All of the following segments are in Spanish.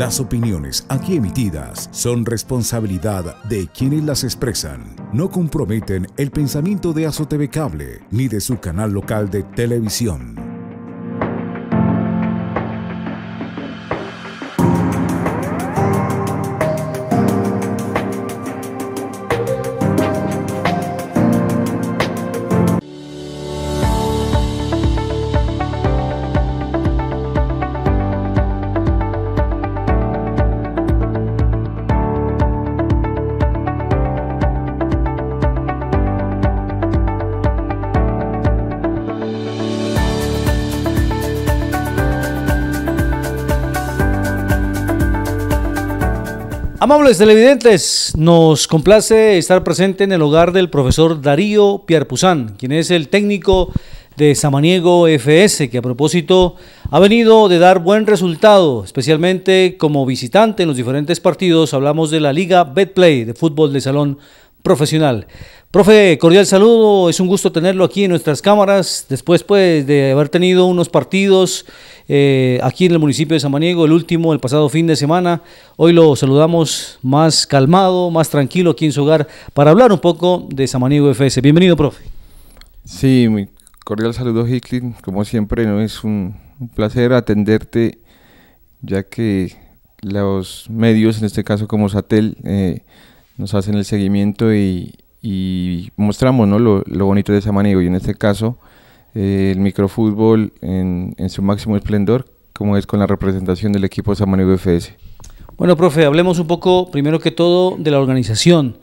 Las opiniones aquí emitidas son responsabilidad de quienes las expresan. No comprometen el pensamiento de Azoteve Cable ni de su canal local de televisión. Amables televidentes, nos complace estar presente en el hogar del profesor Darío Pierpuzán, quien es el técnico de Samaniego FS, que a propósito ha venido de dar buen resultado, especialmente como visitante en los diferentes partidos. Hablamos de la Liga Betplay de fútbol de salón profesional. Profe, cordial saludo, es un gusto tenerlo aquí en nuestras cámaras, después pues de haber tenido unos partidos eh, aquí en el municipio de Samaniego, el último el pasado fin de semana, hoy lo saludamos más calmado, más tranquilo aquí en su hogar para hablar un poco de Samaniego FS. Bienvenido, profe. Sí, muy cordial saludo, Hicklin, como siempre, ¿no? es un, placer atenderte, ya que los medios, en este caso como Satel, eh, nos hacen el seguimiento y, y mostramos lo, bonito de Samanigo Y en este caso, eh, el microfútbol en, su máximo esplendor, como es con la representación del equipo Samaniego FS. Bueno, profe, hablemos un poco, primero que todo, de la organización.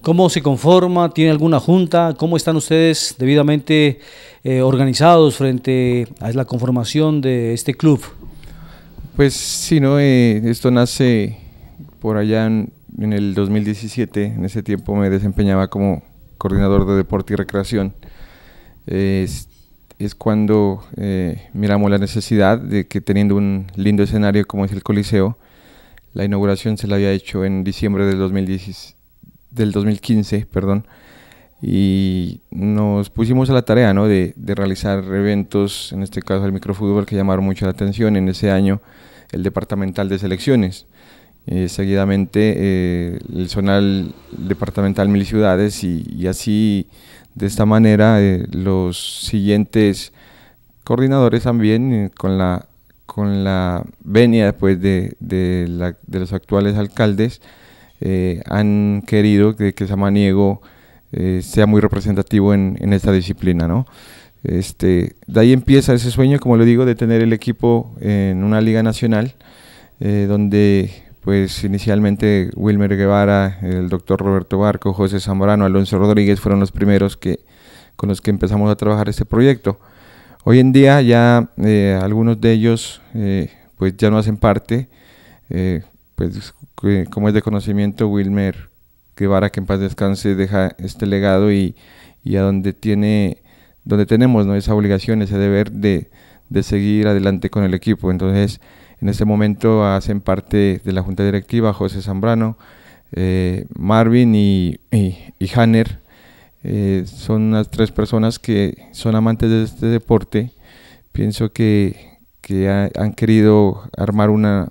¿Cómo se conforma? ¿Tiene alguna junta? ¿Cómo están ustedes debidamente eh, organizados frente a la conformación de este club? Pues sí, ¿no? Eh, esto nace por allá en en el 2017, en ese tiempo me desempeñaba como coordinador de deporte y recreación, es, cuando eh, miramos la necesidad de que teniendo un lindo escenario como es el Coliseo, la inauguración se la había hecho en diciembre del, 2015, perdón, y nos pusimos a la tarea ¿no? de, de, realizar eventos, en este caso el microfútbol, que llamaron mucho la atención en ese año, el departamental de selecciones. Eh, seguidamente eh, el zonal departamental Mil Ciudades y, así de esta manera eh, los siguientes coordinadores también con la con la venia después pues, de, de, los actuales alcaldes han querido que, que Samaniego sea muy representativo en, en esta disciplina. ¿no? Este, de ahí empieza ese sueño, como lo digo, de tener el equipo en una liga nacional donde pues inicialmente Wilmer Guevara, el doctor Roberto Barco, José Zamorano, Alonso Rodríguez fueron los primeros que, con los que empezamos a trabajar este proyecto. Hoy en día ya eh, algunos de ellos eh, pues ya no hacen parte, eh, pues como es de conocimiento Wilmer Guevara, que en paz descanse, deja este legado y, y a donde, tiene, donde tenemos ¿no? esa obligación, ese deber de, de seguir adelante con el equipo. Entonces, en ese momento hacen parte de la junta directiva José Zambrano, eh, Marvin y, Hanner. Eh, son las tres personas que son amantes de este deporte. Pienso que, han querido armar una,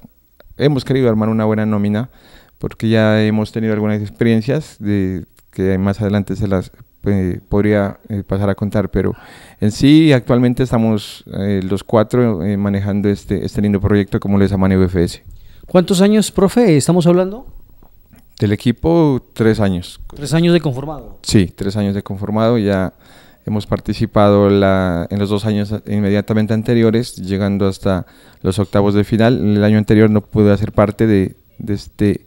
hemos querido armar una buena nómina porque ya hemos tenido algunas experiencias de, que más adelante se las pues, podría eh, pasar a contar, pero en sí actualmente estamos eh, los cuatro manejando este, este lindo proyecto como les llaman UFS. ¿Cuántos años, profe, estamos hablando? Del equipo, tres años. ¿Tres años de conformado? Sí, tres años de conformado. Ya hemos participado la, en los dos años inmediatamente anteriores, llegando hasta los octavos de final. El año anterior no pude hacer parte de, de este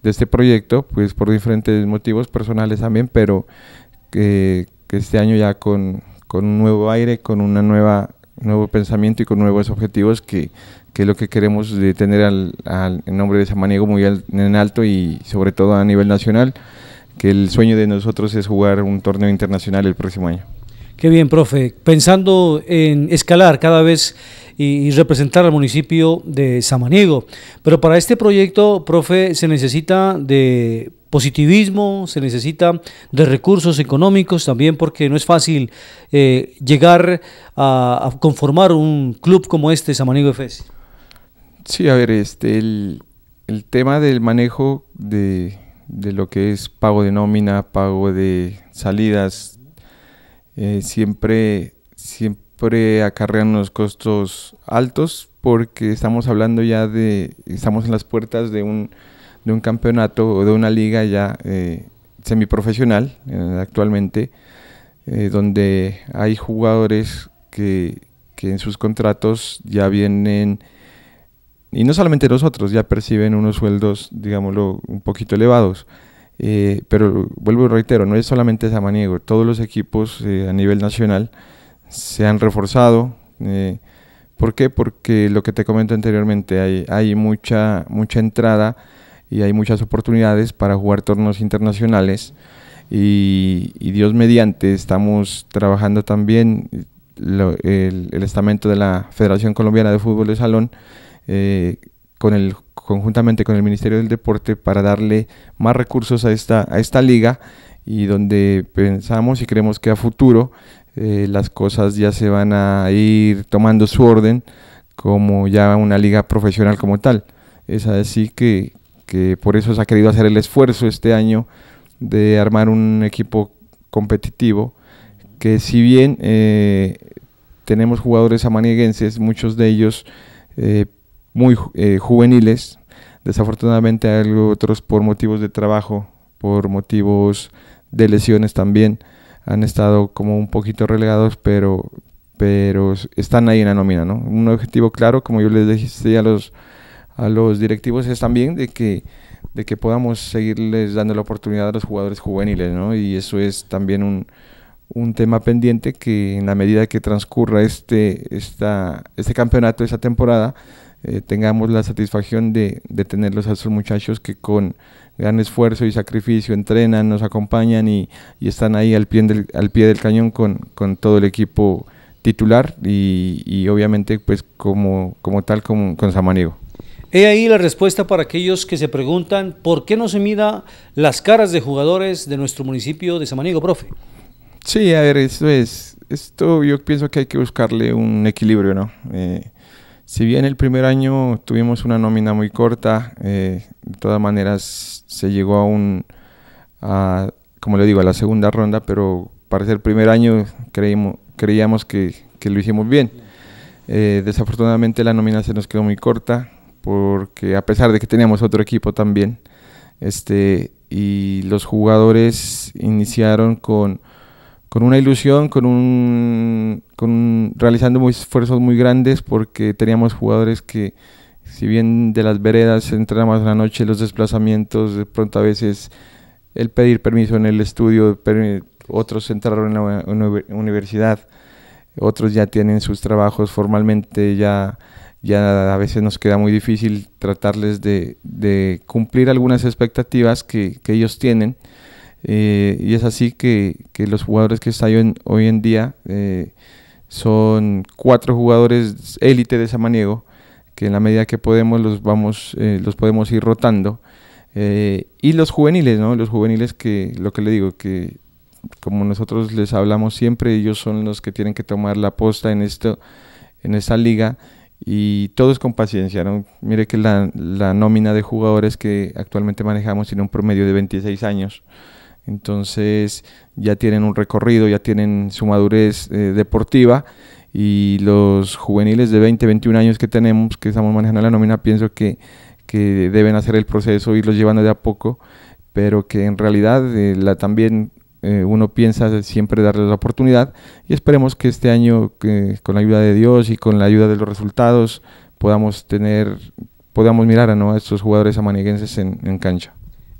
de este proyecto, pues por diferentes motivos personales también, pero que, que este año ya con, un nuevo aire, con un nuevo pensamiento y con nuevos objetivos que, que es lo que queremos de tener al, en nombre de Samaniego muy en alto y sobre todo a nivel nacional, que el sueño de nosotros es jugar un torneo internacional el próximo año. Qué bien, profe. Pensando en escalar cada vez y, representar al municipio de Samaniego. Pero para este proyecto, profe, se necesita de positivismo, se necesita de recursos económicos también porque no es fácil eh, llegar a, conformar un club como este, Samaniego FS. E sí, a ver, este, el, tema del manejo de, de, lo que es pago de nómina, pago de salidas, eh, siempre, siempre acarrean los costos altos porque estamos hablando ya de, estamos en las puertas de un, campeonato o de una liga ya eh, semiprofesional eh, actualmente, eh, donde hay jugadores que, en sus contratos ya vienen, y no solamente nosotros, ya perciben unos sueldos, digámoslo, un poquito elevados. pero vuelvo y reitero, no es solamente Samaniego, todos los equipos a nivel nacional se han reforzado. Eh, ¿Por qué? Porque lo que te comento anteriormente, hay, mucha, mucha entrada y hay muchas oportunidades para jugar torneos internacionales y, Dios mediante estamos trabajando también eh, el, estamento de la Federación Colombiana de Fútbol de Salón eh, con el, conjuntamente con el Ministerio del Deporte para darle más recursos a esta, a esta liga y donde pensamos y creemos que a futuro eh, las cosas ya se van a ir tomando su orden como ya una liga profesional como tal. Es así que, por eso se ha querido hacer el esfuerzo este año de armar un equipo competitivo que si bien eh, tenemos jugadores amaneguenses, muchos de ellos eh, muy juveniles, desafortunadamente hay otros por motivos de trabajo, por motivos de lesiones también, han estado como un poquito relegados, pero, pero están ahí en la nómina, ¿no? Un objetivo claro, como yo les dije a los, a los directivos, es también de que, de que podamos seguirles dando la oportunidad a los jugadores juveniles, ¿no? Y eso es también un, tema pendiente que en la medida que transcurra este, esta, este campeonato, esta temporada, eh, tengamos la satisfacción de, de tenerlos a esos muchachos que con gran esfuerzo y sacrificio, entrenan, nos acompañan y, están ahí al pie del, al pie del cañón con, todo el equipo titular y, obviamente pues como, como tal con, con Samaniego. He ahí la respuesta para aquellos que se preguntan por qué no se mida las caras de jugadores de nuestro municipio de Samaniego, profe. Sí, a ver, esto es, esto yo pienso que hay que buscarle un equilibrio, ¿no? Eh, si bien el primer año tuvimos una nómina muy corta, eh, de todas maneras, se llegó a un, como le digo, a la segunda ronda, pero para ser primer año creímos, creíamos que, que lo hicimos bien. Eh, desafortunadamente la nómina se nos quedó muy corta, porque a pesar de que teníamos otro equipo también, este, y los jugadores iniciaron con, con una ilusión, con un, con, realizando muy, esfuerzos muy grandes, porque teníamos jugadores que si bien de las veredas entramos a la noche, los desplazamientos, de pronto a veces el pedir permiso en el estudio, eh, otros entraron en la universidad, otros ya tienen sus trabajos formalmente, ya, ya a veces nos queda muy difícil tratarles de, cumplir algunas expectativas que, ellos tienen. Eh, y es así que, los jugadores que están hoy en, día eh, son cuatro jugadores élite de Samaniego que en la medida que podemos los, vamos, eh, los podemos ir rotando. Eh, y los juveniles, ¿no? Los juveniles que, lo que le digo, que como nosotros les hablamos siempre, ellos son los que tienen que tomar la posta en, esto, en esta liga y todo es con paciencia, Mire que la, la, nómina de jugadores que actualmente manejamos tiene un promedio de 26 años. Entonces ya tienen un recorrido, ya tienen su madurez eh, deportiva y los juveniles de 20, 21 años que tenemos, que estamos manejando la nómina, pienso que, deben hacer el proceso, irlos llevando de a poco, pero que en realidad eh, también eh, uno piensa siempre darles la oportunidad y esperemos que este año, con la ayuda de Dios y con la ayuda de los resultados, podamos tener, podamos mirar ¿no? a estos jugadores amaneguenses en cancha.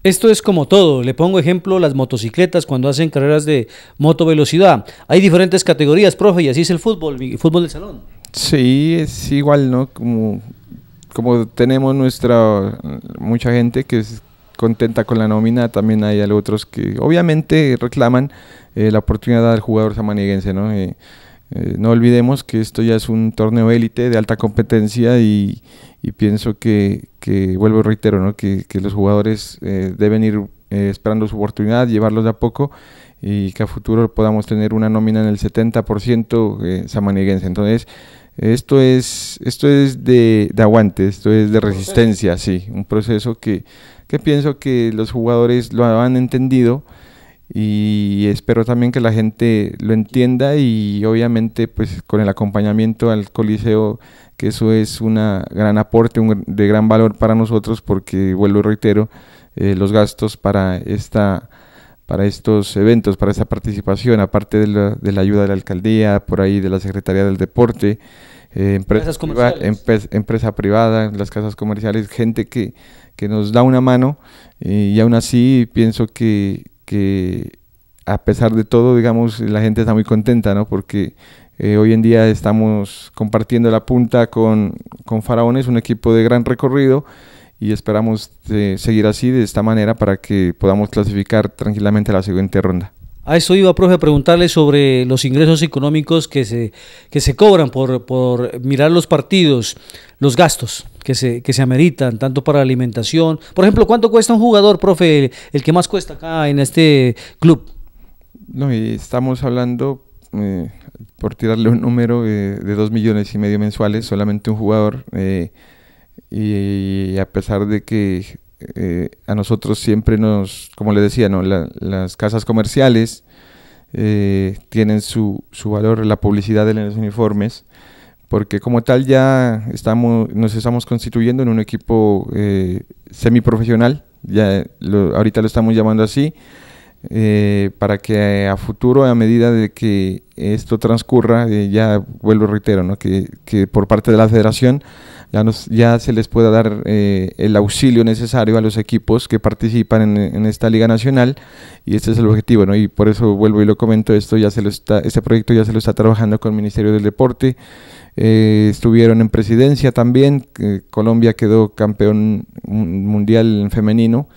Esto es como todo, le pongo ejemplo las motocicletas cuando hacen carreras de motovelocidad. Hay diferentes categorías, profe, y así es el fútbol, el fútbol del salón. Sí, es igual, ¿no? Como, como tenemos nuestra mucha gente que es contenta con la nómina, también hay otros que obviamente reclaman eh, la oportunidad del jugador samaniguense, ¿no? Eh, eh, no olvidemos que esto ya es un torneo élite de alta competencia y, pienso que, vuelvo y reitero, que, los jugadores eh, deben ir eh, esperando su oportunidad, llevarlos de a poco y que a futuro podamos tener una nómina en el 70% samaniguense. Entonces, esto es, esto es de, de aguante, esto es de resistencia, sí, un proceso que, que pienso que los jugadores lo han entendido y espero también que la gente lo entienda y obviamente pues con el acompañamiento al Coliseo que eso es un gran aporte un, de gran valor para nosotros porque vuelvo y reitero eh, los gastos para esta para estos eventos para esta participación aparte de la, ayuda de la alcaldía por ahí de la secretaría del deporte eh, empresas empresa, privada las casas comerciales gente que nos da una mano eh, y aún así pienso que que a pesar de todo, digamos, la gente está muy contenta, Porque eh, hoy en día estamos compartiendo la punta con, con Faraones, un equipo de gran recorrido, y esperamos eh, seguir así, de esta manera, para que podamos clasificar tranquilamente a la siguiente ronda. A eso iba, profe, a preguntarle sobre los ingresos económicos que se, se cobran por, mirar los partidos, los gastos que se, se ameritan, tanto para alimentación. Por ejemplo, ¿cuánto cuesta un jugador, profe, el, que más cuesta acá en este club? No, estamos hablando, eh, por tirarle un número, eh, de dos millones y medio mensuales, solamente un jugador. Eh, y a pesar de que eh, a nosotros siempre nos, como les decía, ¿no? las casas comerciales eh, tienen su, su, valor, la publicidad de los uniformes, porque como tal ya estamos, nos estamos constituyendo en un equipo eh, semiprofesional, ya ahorita lo estamos llamando así, eh, para que a futuro, a medida de que esto transcurra, ya vuelvo reitero, ¿no? que, que por parte de la federación, ya, se les pueda dar eh, el auxilio necesario a los equipos que participan en, esta Liga Nacional y este es el objetivo, Y por eso vuelvo y lo comento, esto ya se lo está, este proyecto ya se lo está trabajando con el Ministerio del Deporte, eh, estuvieron en presidencia también, Colombia quedó campeón mundial femenino,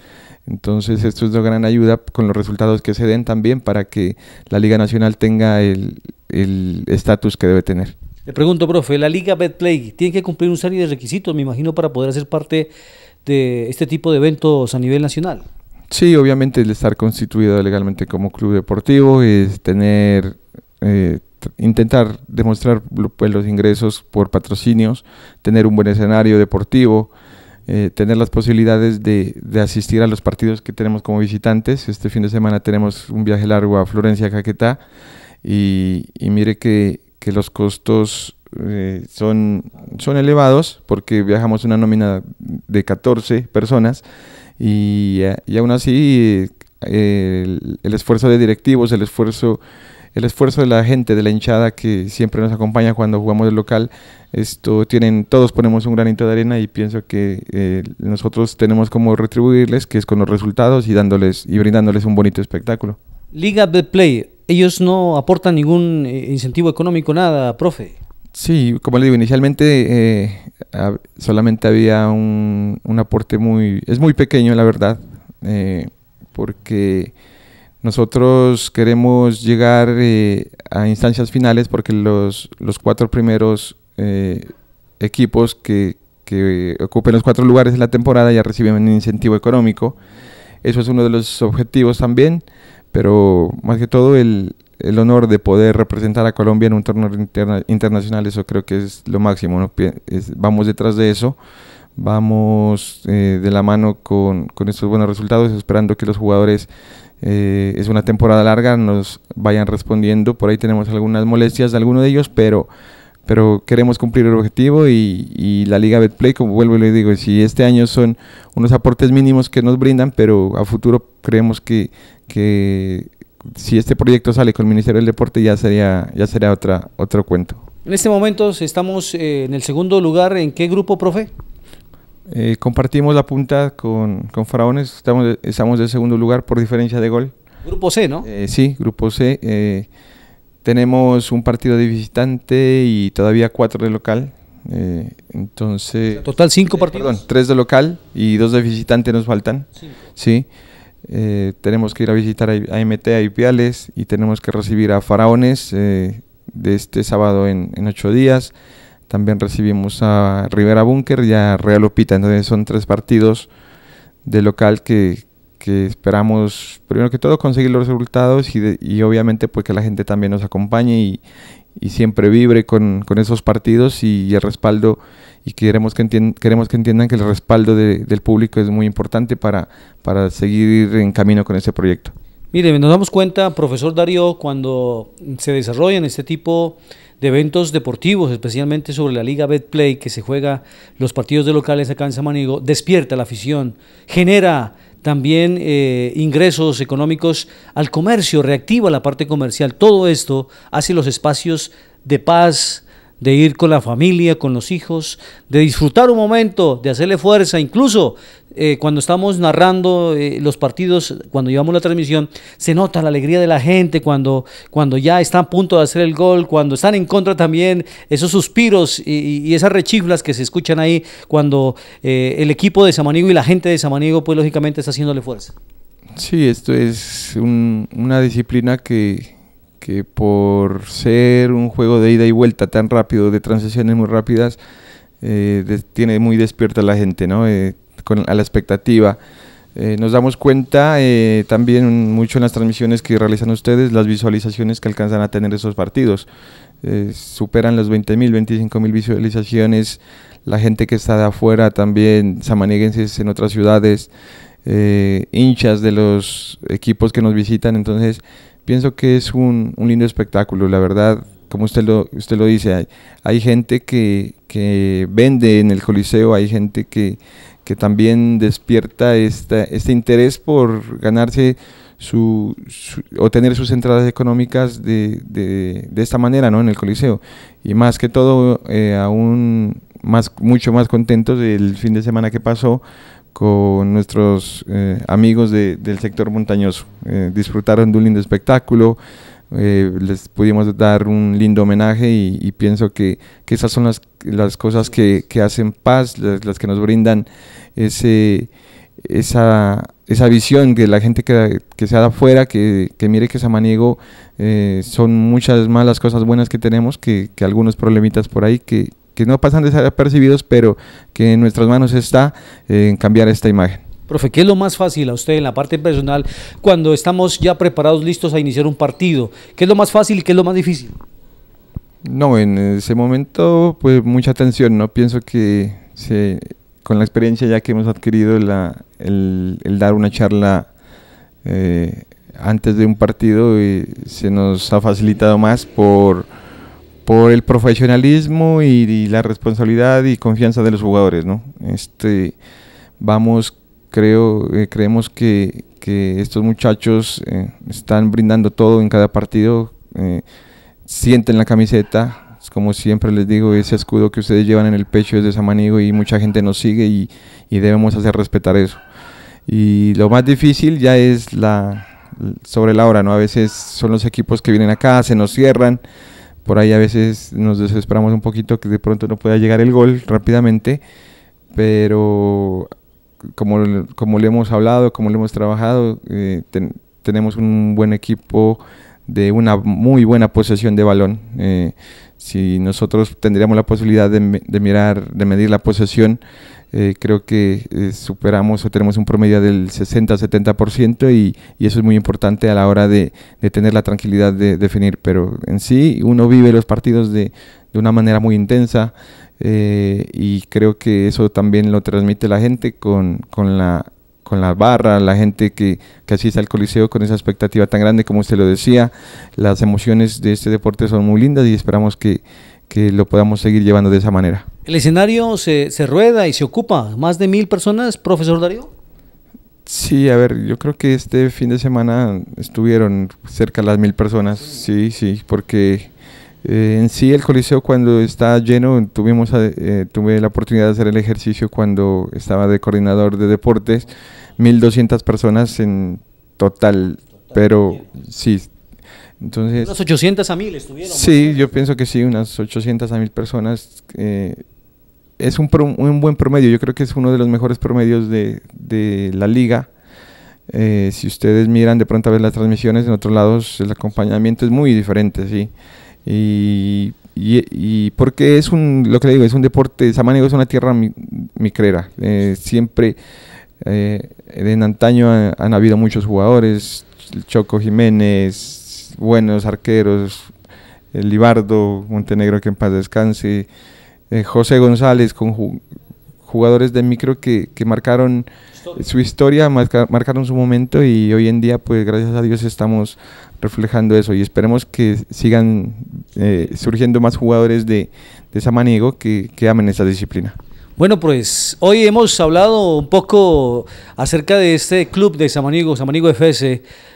entonces esto es de gran ayuda con los resultados que se den también para que la Liga Nacional tenga el estatus que debe tener. Le pregunto, profe, la Liga Betplay tiene que cumplir una serie de requisitos, me imagino, para poder hacer parte de este tipo de eventos a nivel nacional. Sí, obviamente el estar constituido legalmente como club deportivo es tener, eh, intentar demostrar pues, los ingresos por patrocinios, tener un buen escenario deportivo, eh, tener las posibilidades de, asistir a los partidos que tenemos como visitantes. Este fin de semana tenemos un viaje largo a Florencia, Caquetá, y mire que, que los costos eh, son, son elevados porque viajamos una nómina de 14 personas y, aún así el, esfuerzo de directivos, el esfuerzo, el esfuerzo de la gente, de la hinchada que siempre nos acompaña cuando jugamos el local, esto tienen, todos ponemos un granito de arena y pienso que eh, nosotros tenemos como retribuirles, que es con los resultados y dándoles y brindándoles un bonito espectáculo. Liga Play ellos no aportan ningún eh, incentivo económico, nada, profe. Sí, como le digo, inicialmente eh, solamente había un, aporte muy, es muy pequeño la verdad, eh, porque nosotros queremos llegar a instancias finales porque los, los cuatro primeros equipos que, ocupen los cuatro lugares de la temporada ya reciben un incentivo económico. Eso es uno de los objetivos también, pero más que todo el, honor de poder representar a Colombia en un torneo internacional, eso creo que es lo máximo. vamos detrás de eso, vamos eh, de la mano con, con, estos buenos resultados, esperando que los jugadores, eh, es una temporada larga, nos vayan respondiendo. Por ahí tenemos algunas molestias de alguno de ellos, pero pero queremos cumplir el objetivo y, y la Liga Betplay, como vuelvo y le digo, si este año son unos aportes mínimos que nos brindan, pero a futuro creemos que, que si este proyecto sale con el Ministerio del Deporte ya sería, ya sería otra, otro cuento. En este momento estamos eh, en el segundo lugar. ¿En qué grupo, profe? Eh, compartimos la punta con, con Faraones. Estamos, estamos el segundo lugar por diferencia de gol. Grupo C, ¿no? Eh, sí, Grupo C. Tenemos un partido de visitante y todavía cuatro de local. Eh, entonces. Total cinco partidos. Perdón, tres de local y dos de visitante nos faltan. Sí. Eh, tenemos que ir a visitar a, MT, a Ipiales y tenemos que recibir a Faraones eh, de este sábado en, ocho días. También recibimos a Rivera Bunker y a Real Opita. Entonces son tres partidos de local que, que esperamos, primero que todo, conseguir los resultados y, y obviamente pues que la gente también nos acompañe y, y siempre vibre con, con esos partidos y, el respaldo, y queremos que, queremos que entiendan que el respaldo del público es muy importante para, para seguir en camino con ese proyecto. Mire, nos damos cuenta, profesor Darío, cuando se desarrollan este tipo de eventos deportivos, especialmente sobre la Liga Betplay, que se juega los partidos de locales acá en Samanigo, despierta la afición, genera también eh, ingresos económicos al comercio, reactiva la parte comercial. Todo esto hace los espacios de paz, de ir con la familia, con los hijos, de disfrutar un momento, de hacerle fuerza, incluso eh, cuando estamos narrando eh, los partidos, cuando llevamos la transmisión, se nota la alegría de la gente cuando, cuando ya están a punto de hacer el gol, cuando están en contra también, esos suspiros y, esas rechiflas que se escuchan ahí cuando eh, el equipo de Samaniego y la gente de Samaniego, pues lógicamente está haciéndole fuerza. Sí, esto es una disciplina que, por ser un juego de ida y vuelta tan rápido, de transiciones muy rápidas, tiene muy despierta la gente, ¿no? con, a la expectativa. Eh, nos damos cuenta eh, también mucho en las transmisiones que realizan ustedes, las visualizaciones que alcanzan a tener esos partidos. Eh, superan los 20.000, 25.000 visualizaciones. La gente que está de afuera también, samanieguenses en otras ciudades, hinchas de los equipos que nos visitan. Entonces, pienso que es un, lindo espectáculo. La verdad, como usted lo, usted lo dice, hay, gente que, vende en el Coliseo, hay gente que que también despierta este interés por ganarse su, o tener sus entradas económicas de, de, esta manera, ¿no? En el Coliseo. Y más que todo, eh, aún más, mucho más contentos del fin de semana que pasó con nuestros eh, amigos del sector montañoso. Eh, disfrutaron de un lindo espectáculo, eh, les pudimos dar un lindo homenaje y, pienso que, esas son las, cosas que, hacen paz, las, que nos brindan ese, esa, visión de la gente que, se da afuera, que, mire que Samaniego eh, son muchas más las cosas buenas que tenemos que, algunos problemitas por ahí que, no pasan desapercibidos, pero que en nuestras manos está eh, cambiar esta imagen. Profe, ¿qué es lo más fácil a usted en la parte personal cuando estamos ya preparados, listos a iniciar un partido? ¿Qué es lo más fácil y qué es lo más difícil? No, en ese momento, pues mucha atención. ¿no? Pienso que con la experiencia ya que hemos adquirido, el, dar una charla eh, antes de un partido eh, se nos ha facilitado más por, el profesionalismo y, y, la responsabilidad y confianza de los jugadores, ¿no? Este, vamos creo, eh, creemos que, que, estos muchachos eh, están brindando todo en cada partido, eh, sienten la camiseta, como siempre les digo, ese escudo que ustedes llevan en el pecho es de Samanigo y mucha gente nos sigue y, y debemos hacer respetar eso. Y lo más difícil ya es la sobre la hora, ¿no? A veces son los equipos que vienen acá, se nos cierran, por ahí a veces nos desesperamos un poquito que de pronto no pueda llegar el gol rápidamente, pero como, como le hemos hablado, como le hemos trabajado, eh, tenemos un buen equipo de una muy buena posesión de balón. Eh, si nosotros tendríamos la posibilidad de, de mirar, de medir la posesión, eh, creo que superamos o tenemos un promedio del 60-70% y, y eso es muy importante a la hora de, de tener la tranquilidad de, de definir. Pero en sí uno vive los partidos de, de una manera muy intensa, eh, y creo que eso también lo transmite la gente con, con la con la barra, la gente que, que, asiste al coliseo con esa expectativa tan grande como usted lo decía. Las emociones de este deporte son muy lindas y esperamos que, que lo podamos seguir llevando de esa manera. ¿El escenario se, rueda y se ocupa? ¿Más de mil personas, profesor Darío? Sí, a ver, yo creo que este fin de semana estuvieron cerca de las mil personas, sí, sí, porque eh, en sí, el coliseo cuando está lleno, tuvimos, eh, eh, tuve la oportunidad de hacer el ejercicio cuando estaba de coordinador de deportes, 1.200 personas en total, pero sí. Entonces, unas 800 a 1000 estuvieron. Sí, yo pienso que sí, unas 800 a 1000 personas. es un, buen promedio, yo creo que es uno de los mejores promedios de, la liga. si ustedes miran de pronto a ver las transmisiones en otros lados, el acompañamiento es muy diferente, sí. Y, porque es un, lo que le digo, es un deporte, Samaniego es una tierra micrera. Eh, siempre, eh, en antaño han, habido muchos jugadores, Choco Jiménez, buenos arqueros, Libardo, Montenegro que en paz descanse, eh, José González con jugadores de micro que, que marcaron su historia, marcaron su momento y hoy en día, pues gracias a Dios estamos reflejando eso y esperemos que sigan eh, surgiendo más jugadores de, de Samaniego que, que amen esa disciplina. Bueno, pues hoy hemos hablado un poco acerca de este club de San Samanigo FS,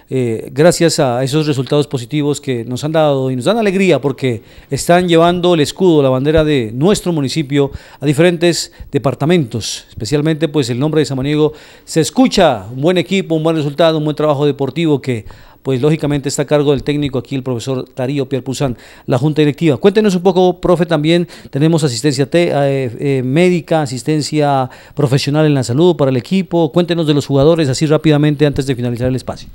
eh, gracias a esos resultados positivos que nos han dado y nos dan alegría porque están llevando el escudo, la bandera de nuestro municipio a diferentes departamentos, especialmente pues el nombre de Samanigo se escucha, un buen equipo, un buen resultado, un buen trabajo deportivo que pues lógicamente está a cargo del técnico aquí el profesor Tarío Pierpuzán, la Junta Directiva. Cuéntenos un poco, profe, también tenemos asistencia eh, eh, médica, asistencia profesional en la salud para el equipo. Cuéntenos de los jugadores así rápidamente antes de finalizar el espacio.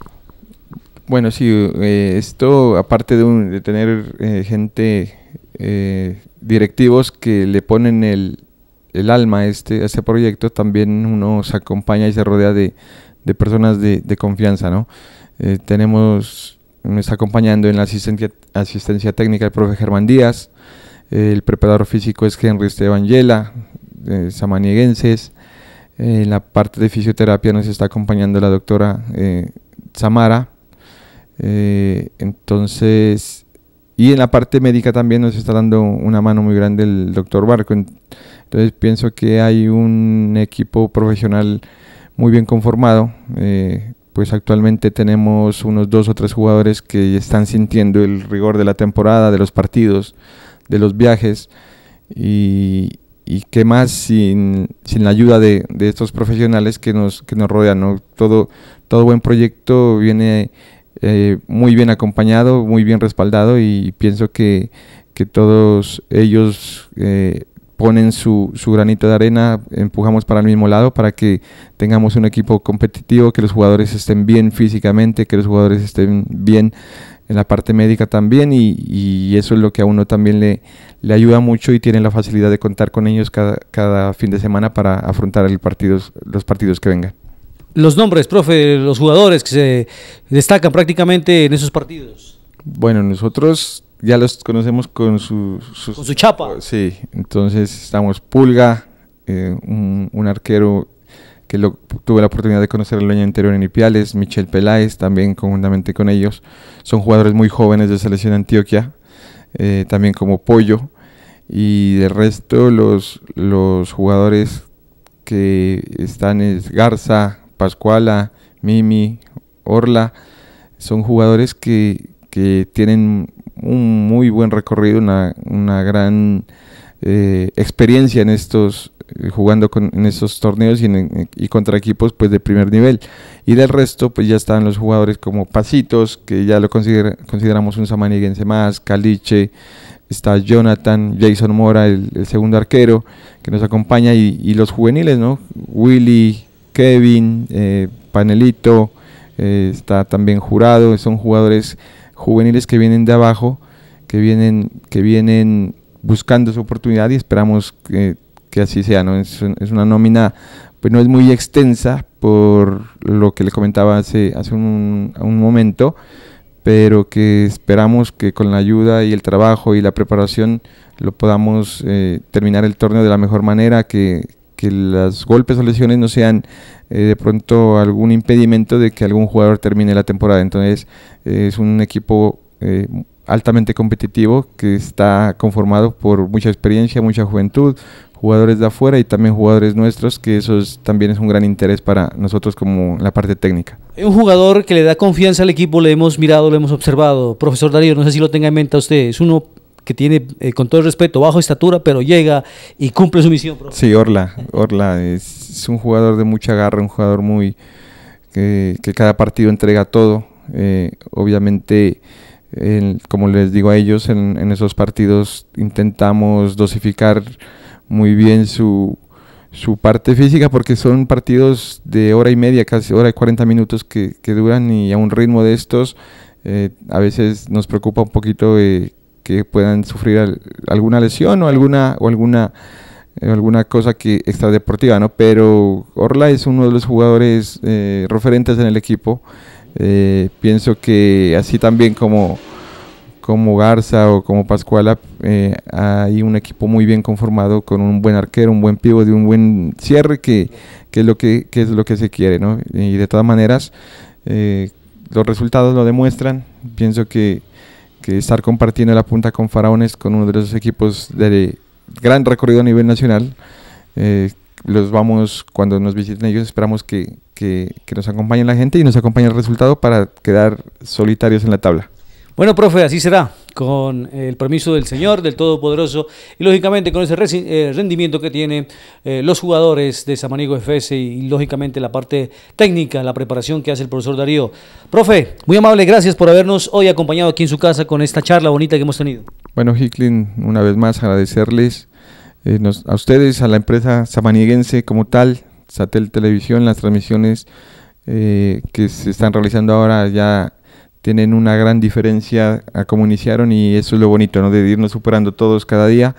Bueno, sí, eh, esto aparte de, tener gente, directivos que le ponen el, el alma este, a este, proyecto, también uno se acompaña y se rodea de, personas de, de confianza, ¿no? Eh, tenemos, nos está acompañando en la asistencia, asistencia técnica el profe Germán Díaz, el preparador físico es Henry Esteban Yela, samanieguenses, en la parte de fisioterapia nos está acompañando la doctora eh, Samara, eh, entonces, y en la parte médica también nos está dando una mano muy grande el doctor Barco, entonces pienso que hay un equipo profesional muy bien conformado, eh, pues actualmente tenemos unos dos o tres jugadores que están sintiendo el rigor de la temporada, de los partidos, de los viajes y, qué más sin, la ayuda de, estos profesionales que nos, que nos rodean. Todo, todo buen proyecto viene eh, muy bien acompañado, muy bien respaldado y pienso que, todos ellos eh, ponen su, su, granito de arena, empujamos para el mismo lado para que tengamos un equipo competitivo, que los jugadores estén bien físicamente, que los jugadores estén bien en la parte médica también y, y eso es lo que a uno también le, le ayuda mucho y tiene la facilidad de contar con ellos cada, cada fin de semana para afrontar el partidos, los partidos que vengan. Los nombres, profe, los jugadores que se destacan prácticamente en esos partidos. Bueno, nosotros ya los conocemos con su, con su chapa. Sí, entonces estamos Pulga, eh, un, arquero que lo, tuve la oportunidad de conocer el año anterior en Ipiales, Michel Peláez, también conjuntamente con ellos. Son jugadores muy jóvenes de Selección Antioquia, eh, también como Pollo. Y del resto, los, los jugadores que están es Garza, Pascuala, Mimi, Orla, son jugadores que, que tienen un muy buen recorrido, una, gran eh, experiencia en estos eh, jugando en estos torneos y, y, contra equipos pues de primer nivel y del resto pues ya están los jugadores como Pasitos que ya lo consideramos un samaniguense más, Caliche, está Jonathan, Jason Mora el, segundo arquero que nos acompaña y, los juveniles ¿no? Willy, Kevin, eh, Panelito, está también Jurado, son jugadores juveniles que vienen de abajo, que vienen, que vienen buscando su oportunidad y esperamos que, así sea. ¿no? Es, es, una nómina, pues no es muy extensa por lo que le comentaba hace, hace un, momento, pero que esperamos que con la ayuda y el trabajo y la preparación lo podamos eh, terminar el torneo de la mejor manera, que, que los golpes o lesiones no sean eh, de pronto algún impedimento de que algún jugador termine la temporada. Entonces eh, es un equipo eh, altamente competitivo que está conformado por mucha experiencia, mucha juventud, jugadores de afuera y también jugadores nuestros, que eso también es un gran interés para nosotros como la parte técnica. Un jugador que le da confianza al equipo, le hemos mirado, le hemos observado. Profesor Darío, no sé si lo tenga en mente a usted, es uno que tiene, eh, con todo respeto, bajo estatura, pero llega y cumple su misión. Sí, Orla, Orla es, un jugador de mucha garra, un jugador muy que, cada partido entrega todo. Eh, obviamente, como les digo a ellos, en, esos partidos intentamos dosificar muy bien su, su parte física porque son partidos de hora y media, casi hora y 40 minutos que, duran y a un ritmo de estos eh, a veces nos preocupa un poquito puedan sufrir alguna lesión o alguna, o alguna, eh, alguna cosa que deportiva, ¿no? Pero Orla es uno de los jugadores eh, referentes en el equipo. Eh, pienso que así también como, como Garza o como Pascuala, hay un equipo muy bien conformado con un buen arquero, un buen pivo, de un buen cierre, que, que es, lo que, que, es lo que se quiere, ¿no? Y de todas maneras, los resultados lo demuestran. Pienso que que estar compartiendo la punta con Faraones, con uno de los equipos de gran recorrido a nivel nacional. Eh, los vamos, cuando nos visiten ellos, esperamos que, que, nos acompañen la gente y nos acompañe el resultado para quedar solitarios en la tabla. Bueno, profe, así será con el permiso del Señor, del Todopoderoso, y lógicamente con ese eh, rendimiento que tienen eh, los jugadores de Samaniego FS y, lógicamente la parte técnica, la preparación que hace el profesor Darío. Profe, muy amable, gracias por habernos hoy acompañado aquí en su casa con esta charla bonita que hemos tenido. Bueno, Hicklin, una vez más agradecerles eh, a ustedes, a la empresa samaniguense como tal, Satel Televisión, las transmisiones que se están realizando ahora ya tienen una gran diferencia a cómo iniciaron y eso es lo bonito, ¿no? De irnos superando todos cada día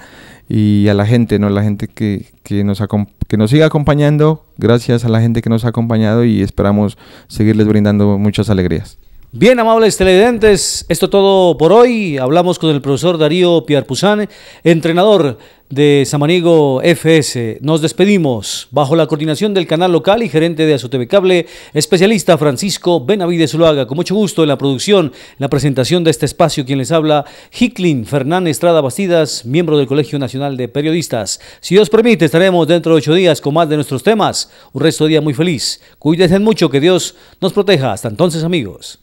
y a la gente, ¿no? La gente que, que nos, que nos siga acompañando, gracias a la gente que nos ha acompañado y esperamos seguirles brindando muchas alegrías. Bien, amables televidentes, esto todo por hoy. Hablamos con el profesor Darío Piarpuzán, entrenador de Samaniego FS. Nos despedimos bajo la coordinación del canal local y gerente de Azoteve Cable, especialista Francisco Benavides Uluaga. Con mucho gusto en la producción, en la presentación de este espacio, quien les habla, Hicklin Fernández Estrada Bastidas, miembro del Colegio Nacional de Periodistas. Si Dios permite, estaremos dentro de ocho días con más de nuestros temas. Un resto de día muy feliz. Cuídense mucho, que Dios nos proteja. Hasta entonces, amigos.